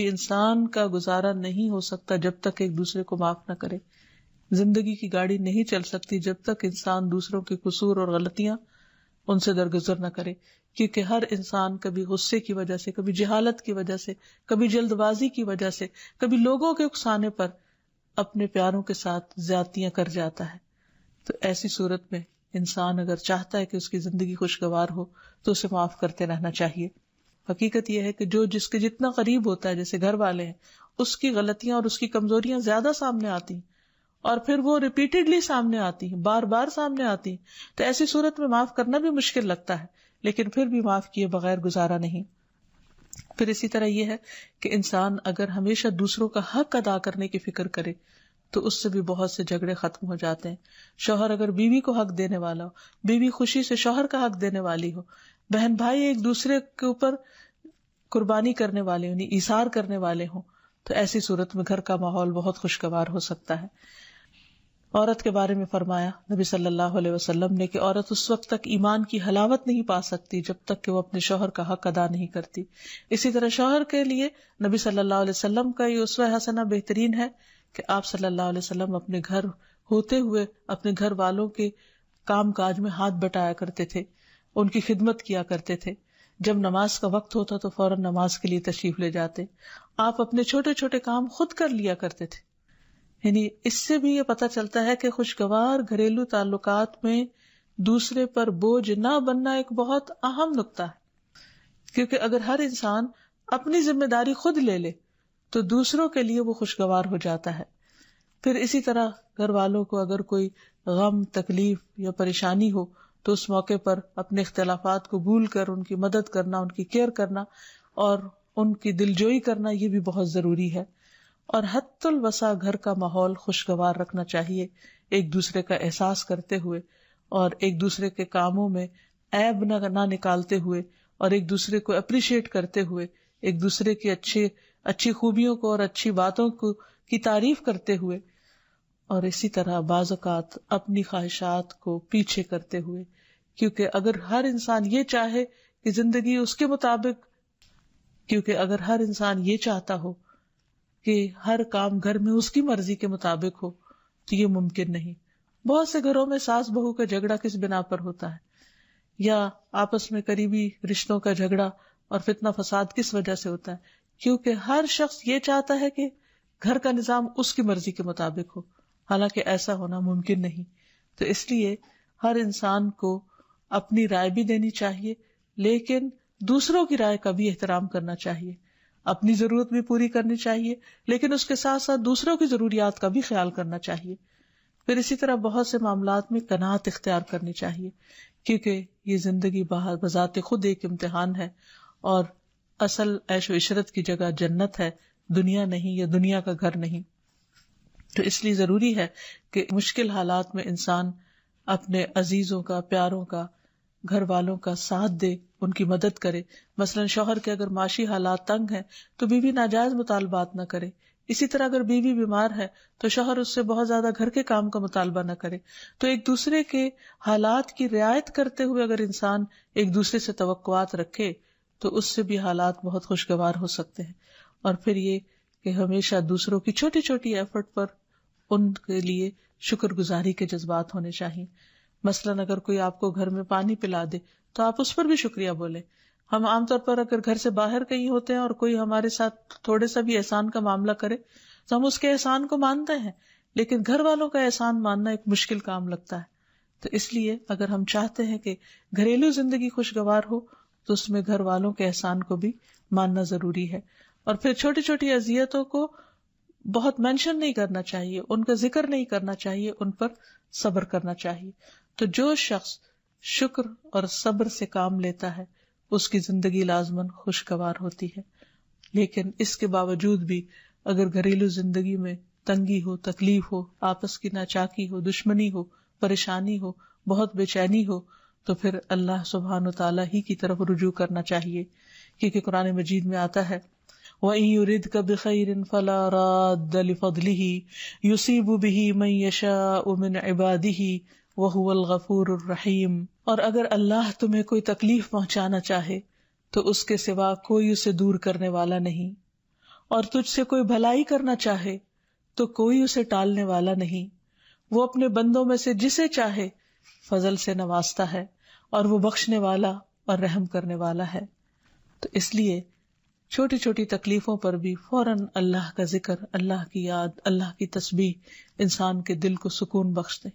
कि इंसान का गुजारा नहीं हो सकता जब तक एक दूसरे को माफ ना करे जिंदगी की गाड़ी नहीं चल सकती जब तक इंसान दूसरों के कसूर और गलतियां उनसे दरगुजर ना करे क्योंकि हर इंसान कभी गुस्से की वजह से कभी जहालत की वजह से कभी जल्दबाजी की वजह से कभी लोगों के उकसाने पर अपने प्यारों के साथ ज्यादतियां कर जाता है तो ऐसी सूरत में इंसान अगर चाहता है कि उसकी जिंदगी खुशगवार हो तो उसे माफ करते रहना चाहिए हकीकत यह है कि जो जिसके जितना करीब होता है जैसे घर वाले हैं उसकी गलतियां और उसकी कमजोरियां ज्यादा सामने आती हैं और फिर वो रिपीटेडली सामने आती हैं बार बार सामने आती हैं तो ऐसी सूरत में माफ करना भी मुश्किल लगता है लेकिन फिर भी माफ किए बगैर गुजारा नहीं फिर इसी तरह यह है कि इंसान अगर हमेशा दूसरों का हक अदा करने की फिक्र करे तो उससे भी बहुत से झगड़े खत्म हो जाते हैं शोहर अगर बीवी को हक देने वाला हो बीवी खुशी से शोहर का हक देने वाली हो बहन भाई एक दूसरे के ऊपर कुर्बानी करने वाले हों ईसार करने वाले हों तो ऐसी सूरत में घर का माहौल बहुत खुशगवार हो सकता है औरत के बारे में फरमाया नबी सल्लल्लाहु अलैहि वसल्लम ने कि औरत उस वक्त तक ईमान की हलावत नहीं पा सकती जब तक कि वो अपने शोहर का हक अदा नहीं करती इसी तरह शोहर के लिए नबी सल्लल्लाहु अलैहि वसल्लम का ये उसवा हसना बेहतरीन है कि आप सल्लल्लाहु अलैहि वसल्लम अपने घर होते हुए अपने घर वालों के काम काज में हाथ बटाया करते थे उनकी खिदमत किया करते थे जब नमाज का वक्त होता तो फौरन नमाज के लिए तशरीफ ले जाते आप अपने छोटे छोटे काम खुद कर लिया करते थे यानी इससे भी ये पता चलता है कि खुशगवार घरेलू ताल्लुक में दूसरे पर बोझ ना बनना एक बहुत अहम नुकता है क्योंकि अगर हर इंसान अपनी जिम्मेदारी खुद ले ले तो दूसरों के लिए वो खुशगवार हो जाता है फिर इसी तरह घर वालों को अगर कोई गम तकलीफ या परेशानी हो तो उस मौके पर अपने इख्तलाफात को भूल कर उनकी मदद करना उनकी केयर करना और उनकी दिलजोई करना ये भी बहुत जरूरी है और हत्तुल वसा घर का माहौल खुशगवार रखना चाहिए एक दूसरे का एहसास करते हुए और एक दूसरे के कामों में ऐब ना निकालते हुए और एक दूसरे को अप्रिशिएट करते हुए एक दूसरे की अच्छी अच्छी खूबियों को और अच्छी बातों को की तारीफ करते हुए और इसी तरह बाजात अपनी ख्वाहिशात को पीछे करते हुए क्योंकि अगर हर इंसान ये चाहे कि जिंदगी उसके मुताबिक क्योंकि अगर हर इंसान ये चाहता हो कि हर काम घर में उसकी मर्जी के मुताबिक हो तो ये मुमकिन नहीं बहुत से घरों में सास बहू का झगड़ा किस बिना पर होता है या आपस में करीबी रिश्तों का झगड़ा और फितना फसाद किस वजह से होता है क्योंकि हर शख्स ये चाहता है कि घर का निजाम उसकी मर्जी के मुताबिक हो हालांकि ऐसा होना मुमकिन नहीं तो इसलिए हर इंसान को अपनी राय भी देनी चाहिए लेकिन दूसरों की राय का भी एहतराम करना चाहिए अपनी जरूरत भी पूरी करनी चाहिए लेकिन उसके साथ साथ दूसरों की जरूरियात का भी ख्याल करना चाहिए फिर इसी तरह बहुत से मामला में कनात इख्तियार करनी चाहिए क्योंकि ये जिंदगी बाहर बजात खुद एक इम्तिहान है और असल ऐश इशरत की जगह जन्नत है दुनिया नहीं या दुनिया का घर नहीं तो इसलिए जरूरी है कि मुश्किल हालात में इंसान अपने अजीजों का प्यारों का घर वालों का साथ दे उनकी मदद करे मसलन शोहर के अगर माशी हालात तंग हैं तो बीवी नाजायज मुतालबात ना करे इसी तरह अगर बीवी बीमार है तो शोहर उससे बहुत ज्यादा घर के काम का मुतालबा ना करे तो एक दूसरे के हालात की रियायत करते हुए अगर इंसान एक दूसरे से तवक्कुआत रखे तो उससे भी हालात बहुत खुशगवार हो सकते हैं और फिर ये कि हमेशा दूसरों की छोटी छोटी एफर्ट पर उनके लिए शुक्रगुजारी के जज्बात होने चाहिए मसलन अगर कोई आपको घर में पानी पिला दे तो आप उस पर भी शुक्रिया बोले हम आमतौर पर अगर घर से बाहर कहीं होते हैं और कोई हमारे साथ थोड़े सा भी एहसान का मामला करे तो हम उसके एहसान को मानते हैं लेकिन घर वालों का एहसान मानना एक मुश्किल काम लगता है तो इसलिए अगर हम चाहते हैं कि घरेलू जिंदगी खुशगवार हो तो उसमें घर वालों के एहसान को भी मानना जरूरी है और फिर छोटी छोटी अजियतों को बहुत मेंशन नहीं करना चाहिए उनका जिक्र नहीं करना चाहिए उन पर सब्र करना चाहिए तो जो शख्स शुक्र और सब्र से काम लेता है उसकी जिंदगी लाजमन खुशगवार होती है लेकिन इसके बावजूद भी अगर घरेलू जिंदगी में तंगी हो तकलीफ हो आपस की नाचाकी हो दुश्मनी हो परेशानी हो बहुत बेचैनी हो तो फिर अल्लाह सुबहान तला ही की तरफ रुजू करना चाहिए क्योंकि कुरान मजीद में आता है वरीद कबिर फला रादली यूसीब बिही मई यशा उमिन इबादी वहुअल गफूर रहीम और अगर अल्लाह तुम्हें कोई तकलीफ पहुंचाना चाहे तो उसके सिवा कोई उसे दूर करने वाला नहीं और तुझसे कोई भलाई करना चाहे तो कोई उसे टालने वाला नहीं वो अपने बंदों में से जिसे चाहे फजल से नवाजता है और वो बख्शने वाला और रहम करने वाला है तो इसलिए छोटी छोटी तकलीफों पर भी फौरन अल्लाह का जिक्र अल्लाह की याद अल्लाह की तस्बीह इंसान के दिल को सुकून बख्श